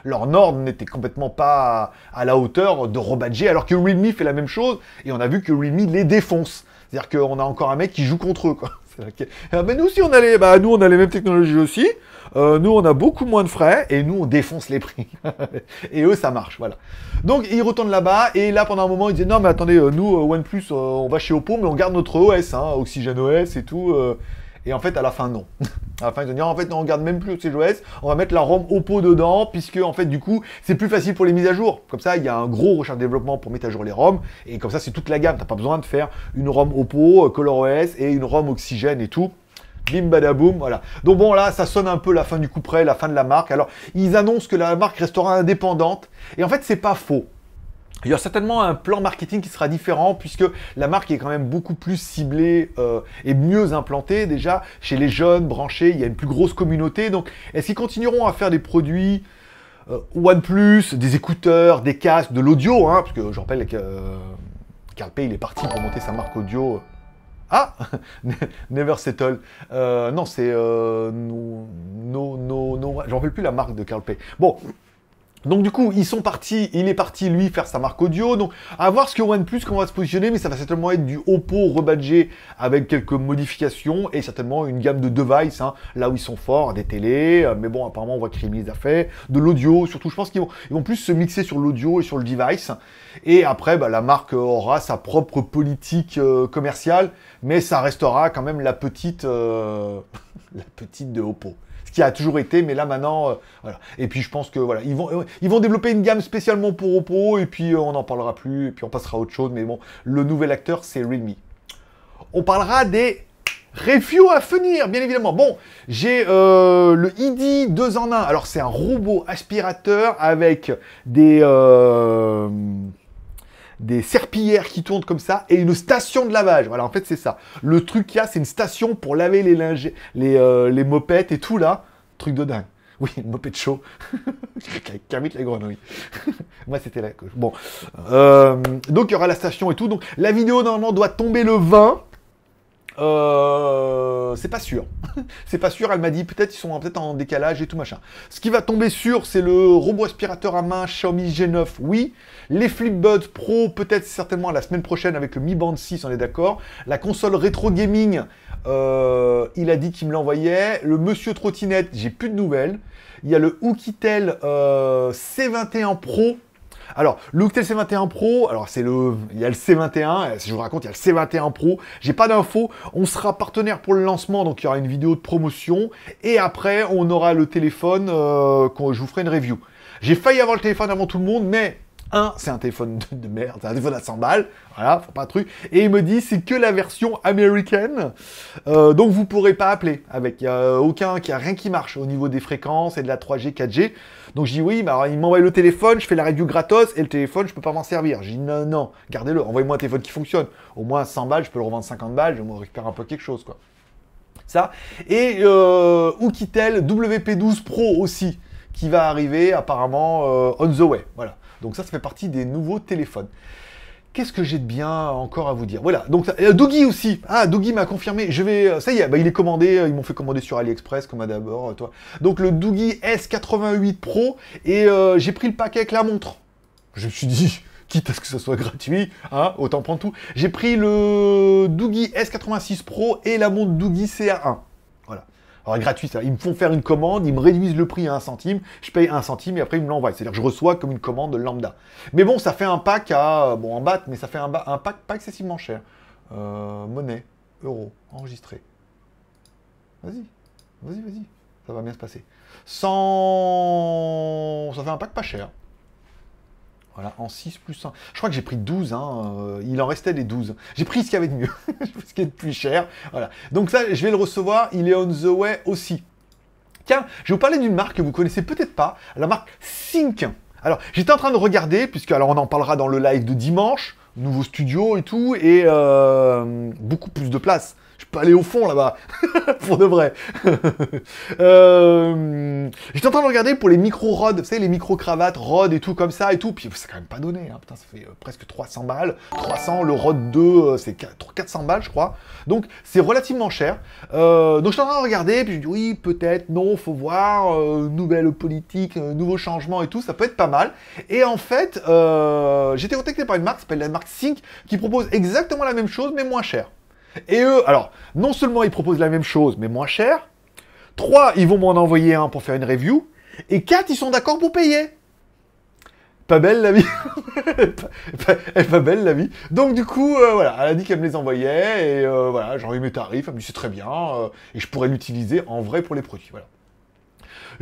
leur norme n'était complètement pas à la hauteur de Robadger, alors que Realme fait la même chose, et on a vu que Realme les défonce. C'est-à-dire qu'on a encore un mec qui joue contre eux, quoi. Ah, mais nous aussi, on a les, bah, nous, on a les mêmes technologies aussi. Euh, nous, on a beaucoup moins de frais et nous, on défonce les prix. et eux, ça marche, voilà. Donc, ils retournent là-bas et là, pendant un moment, ils disent non, mais attendez, euh, nous, OnePlus, on va chez Oppo, mais on garde notre OS, hein, Oxygen OS et tout. Et en fait, à la fin, non. à la fin, ils ont dit, en fait, on on regarde même plus CJOS, on va mettre la ROM OPPO dedans, puisque, en fait, du coup, c'est plus facile pour les mises à jour. Comme ça, il y a un gros recherche développement pour mettre à jour les ROM, et comme ça, c'est toute la gamme. T'as pas besoin de faire une ROM OPPO, euh, ColorOS, et une ROM Oxygène et tout. Bim badaboum, voilà. Donc bon là, ça sonne un peu la fin du coup près, la fin de la marque. Alors, ils annoncent que la marque restera indépendante. Et en fait, c'est pas faux. Il y aura certainement un plan marketing qui sera différent puisque la marque est quand même beaucoup plus ciblée euh, et mieux implantée déjà chez les jeunes branchés. Il y a une plus grosse communauté. Donc, est-ce qu'ils continueront à faire des produits euh, OnePlus, des écouteurs, des casques, de l'audio hein Parce que je rappelle que euh, Carl Pay, il est parti pour monter sa marque audio. Ah Never Settle. non, c'est... non, non... non. non J'en rappelle plus la marque de Carl Pay. Bon, donc du coup, ils sont partis, il est parti lui faire sa marque audio. Donc à voir ce que OnePlus comment va se positionner, mais ça va certainement être du Oppo rebadgé avec quelques modifications et certainement une gamme de devices hein, là où ils sont forts, hein, des télés, euh, mais bon apparemment on voit que les a fait de l'audio, surtout je pense qu'ils vont ils vont plus se mixer sur l'audio et sur le device et après bah, la marque aura sa propre politique euh, commerciale, mais ça restera quand même la petite euh, la petite de Oppo qui a toujours été, mais là maintenant, euh, voilà. Et puis je pense que voilà, ils vont, euh, ils vont développer une gamme spécialement pour Oppo, et puis euh, on n'en parlera plus, et puis on passera à autre chose, mais bon, le nouvel acteur, c'est Redmi On parlera des refus à venir, bien évidemment. Bon, j'ai le ID 2 en 1. Alors, c'est un robot aspirateur avec des des serpillères qui tournent comme ça et une station de lavage. Voilà, en fait, c'est ça. Le truc qu'il y a, c'est une station pour laver les lingers, les, euh, les mopettes et tout là. Truc de dingue. Oui, une mopette chaud. Camille la grenouille. Moi, c'était là Bon. Euh, donc, il y aura la station et tout. Donc, la vidéo, normalement, doit tomber le 20. Euh, c'est pas sûr. c'est pas sûr, elle m'a dit peut-être ils sont peut-être en décalage et tout machin. Ce qui va tomber sûr, c'est le robot aspirateur à main Xiaomi G9, oui. Les FlipBuds Pro, peut-être certainement la semaine prochaine avec le Mi Band 6, on est d'accord. La console rétro gaming, euh, il a dit qu'il me l'envoyait. Le Monsieur Trottinette, j'ai plus de nouvelles. Il y a le Oukitel euh, C21 Pro, alors, le C21 Pro, alors c'est le, il y a le C21, si je vous raconte, il y a le C21 Pro, j'ai pas d'infos, on sera partenaire pour le lancement, donc il y aura une vidéo de promotion, et après, on aura le téléphone, euh, quand je vous ferai une review. J'ai failli avoir le téléphone avant tout le monde, mais 1, c'est un téléphone de, merde, c'est un téléphone à 100 balles, voilà, faut pas un truc. Et il me dit, c'est que la version américaine, euh, donc vous pourrez pas appeler avec, il aucun, qui a rien qui marche au niveau des fréquences et de la 3G, 4G. Donc je dis oui, bah, alors, il m'envoie le téléphone, je fais la radio gratos et le téléphone, je peux pas m'en servir. J'ai dis, non, non, gardez-le, envoyez-moi un téléphone qui fonctionne. Au moins 100 balles, je peux le revendre 50 balles, je me récupère un peu quelque chose, quoi. Ça. Et euh, Oukitel WP12 Pro aussi, qui va arriver apparemment euh, on the way. Voilà. Donc ça, ça fait partie des nouveaux téléphones. Qu'est-ce que j'ai de bien encore à vous dire Voilà, donc euh, Dougie aussi. Ah, Dougie m'a confirmé. Je vais, euh, ça y est, bah, il est commandé. Euh, ils m'ont fait commander sur AliExpress, comme à d'abord, toi. Donc le Dougie S88 Pro et j'ai pris le paquet avec la montre. Je me suis dit, quitte à ce que ce soit gratuit, hein, autant prendre tout. J'ai pris le Dougie S86 Pro et la montre Dougie CA1. Alors gratuit, ça. ils me font faire une commande, ils me réduisent le prix à un centime, je paye un centime et après ils me l'envoient. C'est-à-dire que je reçois comme une commande lambda. Mais bon, ça fait un pack à, bon en bat, mais ça fait un, pack pas excessivement cher. Euh, monnaie, euros, enregistré. Vas-y, vas-y, vas-y, ça va bien se passer. 100... Ça fait un pack pas cher. Voilà, en 6 plus 1. Je crois que j'ai pris 12, hein, euh, il en restait des 12. J'ai pris ce qu'il y avait de mieux, ce qui est de plus cher. Voilà. Donc ça, je vais le recevoir, il est on the way aussi. Tiens, je vais vous parler d'une marque que vous connaissez peut-être pas, la marque Sync. Alors, j'étais en train de regarder, puisque alors on en parlera dans le live de dimanche, nouveau studio et tout, et euh, beaucoup plus de place je pas allé au fond là-bas, pour de vrai. Euh, j'étais en train de regarder pour les micro-rods, vous savez, les micro-cravates, rods et tout comme ça et tout, puis c'est quand même pas donné, hein. putain, ça fait euh, presque 300 balles, 300, le rod 2, euh, c'est 400 balles, je crois, donc c'est relativement cher. donc j'étais en train de regarder, puis je dis oui, peut-être, non, faut voir, nouvelle politique, nouveau changement et tout, ça peut être pas mal. Et en fait, j'étais contacté par une marque, s'appelle la marque Sync, qui propose exactement la même chose, mais moins cher. Et eux, alors, non seulement ils proposent la même chose, mais moins cher. Trois, ils vont m'en envoyer un pour faire une review. Et quatre, ils sont d'accord pour payer. Pas belle la vie. pas, belle la vie. Donc du coup, euh, voilà, elle a dit qu'elle me les envoyait. Et euh, voilà, j'ai eu mes tarifs. Elle me dit c'est très bien. Euh, et je pourrais l'utiliser en vrai pour les produits. Voilà.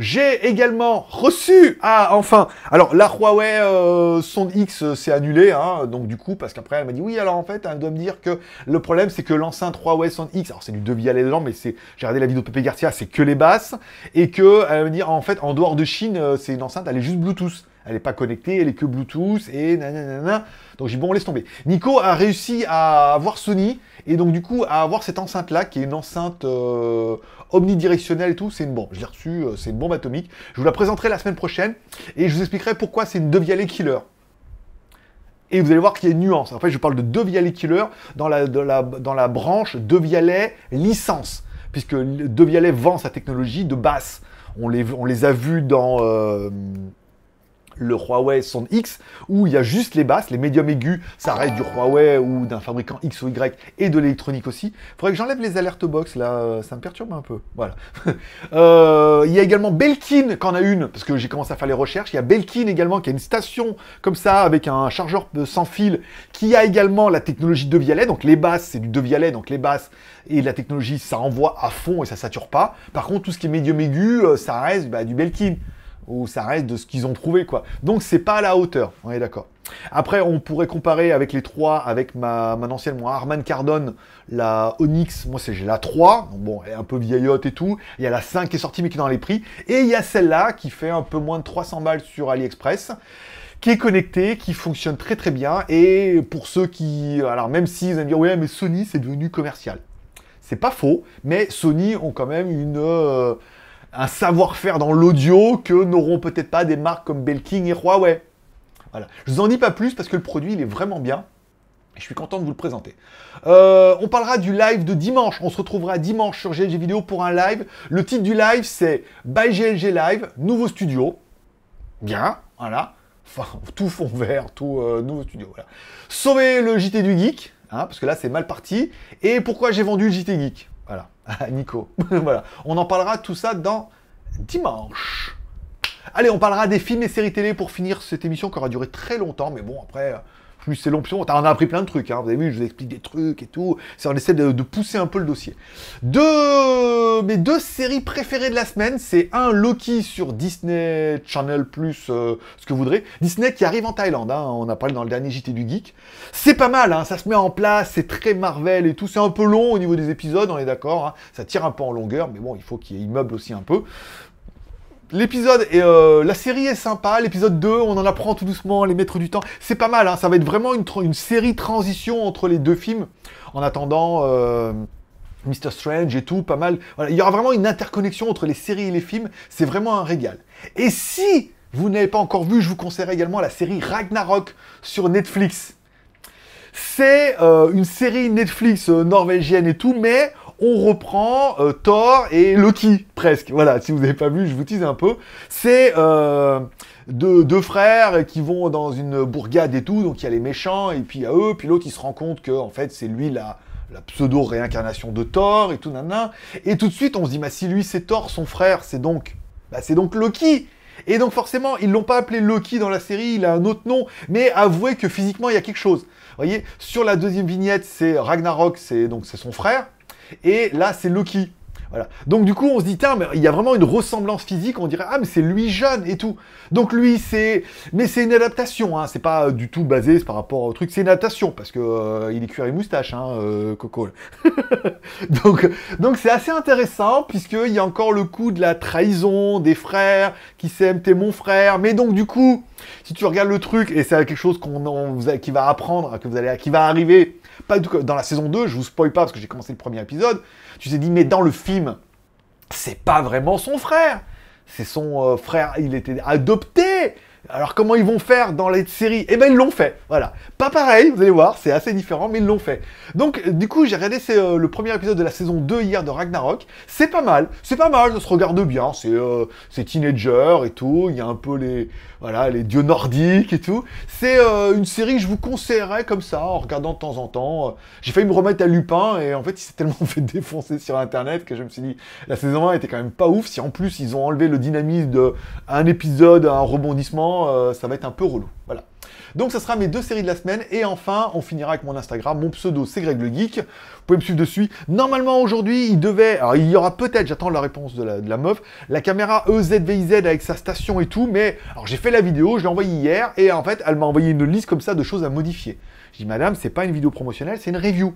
J'ai également reçu, ah enfin, alors la Huawei euh, X euh, s'est annulée, hein, donc du coup, parce qu'après elle m'a dit oui, alors en fait, elle doit me dire que le problème c'est que l'enceinte Huawei son X, alors c'est du devis à mais c'est, j'ai regardé la vidéo de Pepe Garcia, c'est que les basses, et que elle va me dire en fait, en dehors de Chine, euh, c'est une enceinte, elle est juste Bluetooth. Elle n'est pas connectée, elle est que Bluetooth et nanana. Donc j'ai dit, bon, laisse tomber. Nico a réussi à avoir Sony et donc du coup à avoir cette enceinte-là qui est une enceinte euh, omnidirectionnelle et tout. C'est une bombe. Je l'ai reçue, euh, c'est une bombe atomique. Je vous la présenterai la semaine prochaine et je vous expliquerai pourquoi c'est une devialet killer et vous allez voir qu'il y a une nuance. En fait, je parle de devialet killer dans la, dans la branche devialet licence, puisque devialet vend sa technologie de basse. On les, on les a vus dans... Euh, le Huawei Sound X, où il y a juste les basses, les médiums aigus, ça reste du Huawei ou d'un fabricant X ou Y, et de l'électronique aussi. Faudrait que j'enlève les alertes box, là, euh, ça me perturbe un peu. Voilà. Euh, il y a également Belkin, qu'en a une, parce que j'ai commencé à faire les recherches. Il y a Belkin également, qui a une station comme ça, avec un chargeur sans fil, qui a également la technologie de Vialet, donc les basses, c'est du de Vialet, donc les basses, et la technologie, ça envoie à fond et ça sature pas. Par contre, tout ce qui est médium aigu, euh, ça reste bah, du Belkin ou ça reste de ce qu'ils ont trouvé, quoi. Donc c'est pas à la hauteur, on est d'accord. Après, on pourrait comparer avec les trois, avec ma, ancienne, mon Arman Cardone, la Onyx, moi c'est j'ai la 3, bon, elle est un peu vieillotte et tout, il y a la 5 qui est sortie mais qui est dans les prix, et il y a celle-là qui fait un peu moins de 300 balles sur AliExpress, qui est connectée, qui fonctionne très très bien, et pour ceux qui, alors même s'ils aiment dire, ouais mais Sony c'est devenu commercial, c'est pas faux, mais Sony ont quand même une... Euh, un savoir-faire dans l'audio que n'auront peut-être pas des marques comme Belkin et Huawei. Voilà. Je vous en dis pas plus parce que le produit, il est vraiment bien. Et je suis content de vous le présenter. Euh, on parlera du live de dimanche. On se retrouvera dimanche sur GLG Vidéo pour un live. Le titre du live, c'est By GLG Live, nouveau studio. Bien, voilà. Enfin, tout fond vert, tout euh, nouveau studio. Voilà. Sauver le JT du Geek, hein, parce que là, c'est mal parti. Et pourquoi j'ai vendu le JT Geek Nico. voilà. On en parlera tout ça dans dimanche. Allez, on parlera des films et séries télé pour finir cette émission qui aura duré très longtemps, mais bon, après, plus c'est long, plus on, a appris plein de trucs. Hein. Vous avez vu, je vous explique des trucs et tout. on essaie de, pousser un peu le dossier. Deux, mes deux séries préférées de la semaine, c'est un Loki sur Disney Channel Plus, euh, ce que vous voudrez. Disney qui arrive en Thaïlande. Hein. On a parlé dans le dernier JT du Geek. C'est pas mal. Hein. Ça se met en place. C'est très Marvel et tout. C'est un peu long au niveau des épisodes. On est d'accord. Hein. Ça tire un peu en longueur, mais bon, il faut qu'il immeuble aussi un peu. L'épisode et euh, la série est sympa. L'épisode 2, on en apprend tout doucement les maîtres du temps. C'est pas mal. Hein. Ça va être vraiment une, série transition entre les deux films. En attendant. Euh, Mr. Strange et tout, pas mal. il y aura vraiment une interconnexion entre les séries et les films. C'est vraiment un régal. Et si vous n'avez pas encore vu, je vous conseille également la série Ragnarok sur Netflix. C'est euh, une série Netflix norvégienne et tout, mais on reprend euh, Thor et Loki, presque. Voilà, si vous n'avez pas vu, je vous tease un peu. C'est euh, deux, frères qui vont dans une bourgade et tout, donc il y a les méchants, et puis il y a eux, puis l'autre, il se rend compte que, en fait, c'est lui la la pseudo-réincarnation de Thor et tout, nanana. Et tout de suite, on se dit, bah, si lui c'est Thor, son frère, c'est donc, bah, c'est donc Loki. Et donc, forcément, ils l'ont pas appelé Loki dans la série, il a un autre nom, mais avouez que physiquement, il y a quelque chose. Vous voyez, sur la deuxième vignette, c'est Ragnarok, c'est donc, c'est son frère. Et là, c'est Loki voilà. Donc du coup, on se dit, tiens, mais il y a vraiment une ressemblance physique, on dirait, ah, mais c'est lui jeune et tout. Donc lui, c'est... Mais c'est une adaptation, hein. c'est pas euh, du tout basé par rapport au truc, c'est une adaptation, parce que euh, il est cuir et moustache, hein, euh, Coco. donc donc c'est assez intéressant, puisqu'il y a encore le coup de la trahison des frères, qui s'aiment, t'es mon frère, mais donc du coup... Si tu regardes le truc, et c'est quelque chose qu'on qui va apprendre, que vous allez, qui va arriver, pas dans la saison 2, je vous spoil pas parce que j'ai commencé le premier épisode, tu t'es dit, mais dans le film, c'est pas vraiment son frère. C'est son euh, frère, il était adopté. Alors comment ils vont faire dans les séries Eh ben ils l'ont fait, voilà. Pas pareil, vous allez voir, c'est assez différent, mais ils l'ont fait. Donc du coup j'ai regardé euh, le premier épisode de la saison 2 hier de Ragnarok, c'est pas mal, c'est pas mal, ça se regarde bien, euh, c'est teenager et tout, il y a un peu les, voilà, les dieux nordiques et tout. C'est euh, une série que je vous conseillerais comme ça, en regardant de temps en temps. J'ai failli me remettre à Lupin et en fait il s'est tellement fait défoncer sur internet que je me suis dit, la saison 1 était quand même pas ouf, si en plus ils ont enlevé le dynamisme de un épisode, un rebondissement, euh, ça va être un peu relou. Voilà. Donc ça sera mes deux séries de la semaine. Et enfin, on finira avec mon Instagram. Mon pseudo, c'est Greg le Geek. Vous pouvez me suivre dessus. Normalement, aujourd'hui, il devait... Alors, il y aura peut-être, j'attends la réponse de la, de la, meuf, la caméra EZVIZ avec sa station et tout. Mais alors j'ai fait la vidéo, je l'ai envoyée hier. Et en fait, elle m'a envoyé une liste comme ça de choses à modifier. J'ai dit, madame, c'est pas une vidéo promotionnelle, c'est une review.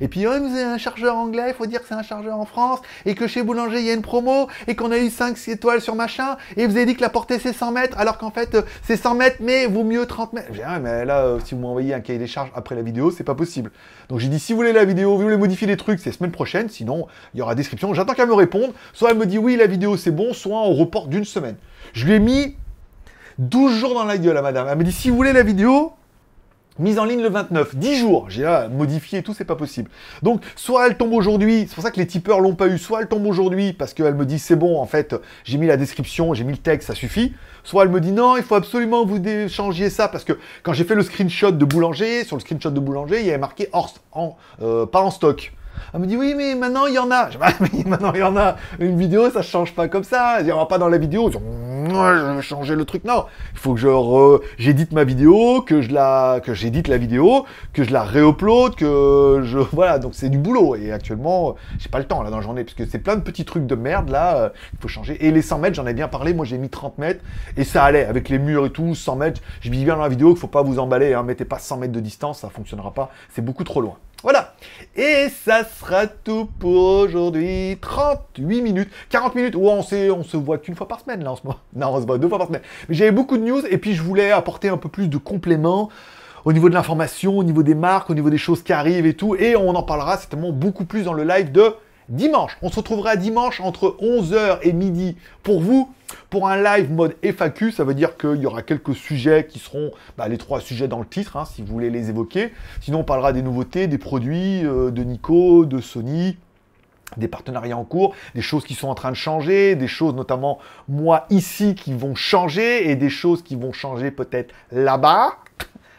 Et puis, vous oh, avez un chargeur anglais, il faut dire que c'est un chargeur en France, et que chez Boulanger, il y a une promo, et qu'on a eu 5 étoiles sur machin, et vous avez dit que la portée c'est 100 mètres, alors qu'en fait, euh, c'est 100 mètres, mais vaut mieux 30 mètres. Bien, ah, mais là, euh, si vous m'envoyez un cahier des charges après la vidéo, c'est pas possible. Donc j'ai dit, si vous voulez la vidéo, vous voulez modifier les trucs, c'est semaine prochaine, sinon, il y aura description. J'attends qu'elle me réponde. Soit elle me dit, oui, la vidéo c'est bon, soit on reporte d'une semaine. Je lui ai mis 12 jours dans la gueule à madame. Elle me dit, si vous voulez la vidéo, Mise en ligne le 29, 10 jours. J'ai à modifié tout, c'est pas possible. Donc, soit elle tombe aujourd'hui, c'est pour ça que les tipeurs l'ont pas eu, soit elle tombe aujourd'hui parce qu'elle me dit c'est bon, en fait, j'ai mis la description, j'ai mis le texte, ça suffit. Soit elle me dit non, il faut absolument que vous changiez ça parce que quand j'ai fait le screenshot de boulanger, sur le screenshot de boulanger, il y avait marqué hors, en, euh, pas en stock. Elle me dit oui, mais maintenant il y en a. Je dis, ah, mais maintenant il y en a. Une vidéo, ça change pas comme ça. Il n'y aura pas dans la vidéo. Je, je vais changer le truc. Non, il faut que je j'édite ma vidéo, que je la, que j'édite la vidéo, que je la réuploade. que je voilà. Donc c'est du boulot. Et actuellement, euh, j'ai pas le temps là dans la journée parce que c'est plein de petits trucs de merde là. Euh, il faut changer. Et les 100 mètres, j'en ai bien parlé. Moi, j'ai mis 30 mètres et ça allait avec les murs et tout. 100 mètres. Je dis bien dans la vidéo qu'il faut pas vous emballer. Hein. Mettez pas 100 mètres de distance, ça fonctionnera pas. C'est beaucoup trop loin. Voilà. Et ça sera tout pour aujourd'hui. 38 minutes, 40 minutes. où on, on se voit qu'une fois par semaine là en ce moment. Non, on se voit deux fois par semaine. Mais j'avais beaucoup de news et puis je voulais apporter un peu plus de compléments au niveau de l'information, au niveau des marques, au niveau des choses qui arrivent et tout. Et on en parlera certainement beaucoup plus dans le live de dimanche. On se retrouvera dimanche entre 11h et midi pour vous, pour un live mode FAQ. Ça veut dire qu'il y aura quelques sujets qui seront bah, les trois sujets dans le titre, hein, si vous voulez les évoquer. Sinon, on parlera des nouveautés, des produits, euh, de Nico, de Sony, des partenariats en cours, des choses qui sont en train de changer, des choses notamment moi ici qui vont changer et des choses qui vont changer peut-être là-bas.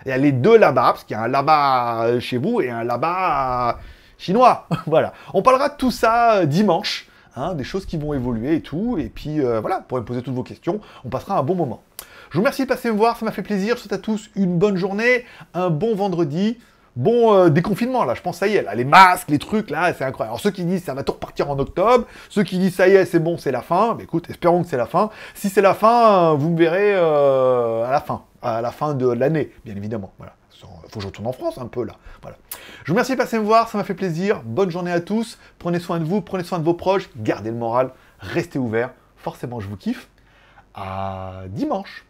Il y a les deux là-bas, parce qu'il y a un là-bas euh, chez vous et un là-bas euh, chinois. voilà. On parlera de tout ça euh, dimanche, hein, des choses qui vont évoluer et tout. Et puis euh, voilà, pour me poser toutes vos questions, on passera un bon moment. Je vous remercie de passer me voir, ça m'a fait plaisir. Je souhaite à tous une bonne journée, un bon vendredi. Bon euh, déconfinement là, je pense ça y est, les masques, les trucs là, c'est incroyable. Alors ceux qui disent ça va tout repartir en octobre, ceux qui disent ça y est, c'est bon, c'est la fin, mais écoute, espérons que c'est la fin. Si c'est la fin, vous me verrez à la fin, à la fin de l'année, bien évidemment. Voilà. Il faut que je retourne en France un peu là. Voilà. Je vous remercie de passer me voir, ça m'a fait plaisir. Bonne journée à tous. Prenez soin de vous, prenez soin de vos proches, gardez le moral, restez ouverts. Forcément, je vous kiffe. À dimanche.